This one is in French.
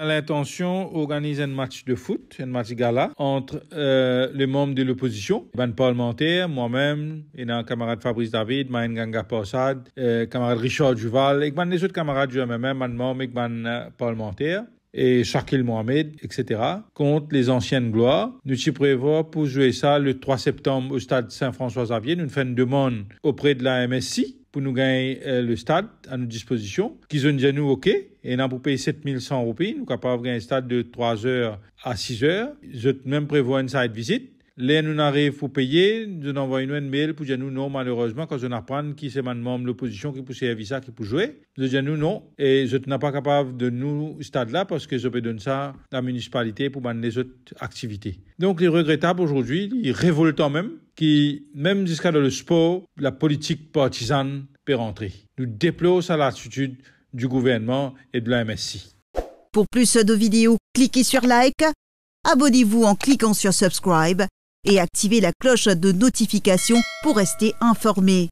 L'intention organise un match de foot, un match gala entre euh, les membres de l'opposition, Paul parlementaire, moi-même, et un camarade Fabrice David, Maïn Ganga euh, camarade Richard Duval, et les autres camarades du MMM, ban membre, parlementaire et Shakil Mohamed, etc., contre les anciennes gloires. Nous y prévoyons pour jouer ça le 3 septembre au stade Saint-François-Xavier. Nous faisons une demande auprès de la MSI pour nous gagner euh, le stade à notre disposition, qu'ils ont déjà nous OK, et nous pour payer 7100 roupies, nous capables de gagner un stade de 3 heures à 6 heures. Je même prévois une side visite. Là, nous arrive pour payer, nous envoyons une mail pour dire nous non, malheureusement, quand on apprend qui c'est maintenant l'opposition qui peut servir ça, qui peut jouer. Nous dis nous non, et je n'ai pas capable de nous stade là parce que je peux donner ça à la municipalité pour mener les autres activités. Donc, il est regrettable aujourd'hui, il est révoltant même qui, même jusqu'à dans le sport, la politique partisane peut rentrer. Nous déplorons ça l'attitude du gouvernement et de la MSI. Pour plus de vidéos, cliquez sur like, abonnez-vous en cliquant sur subscribe et activez la cloche de notification pour rester informé.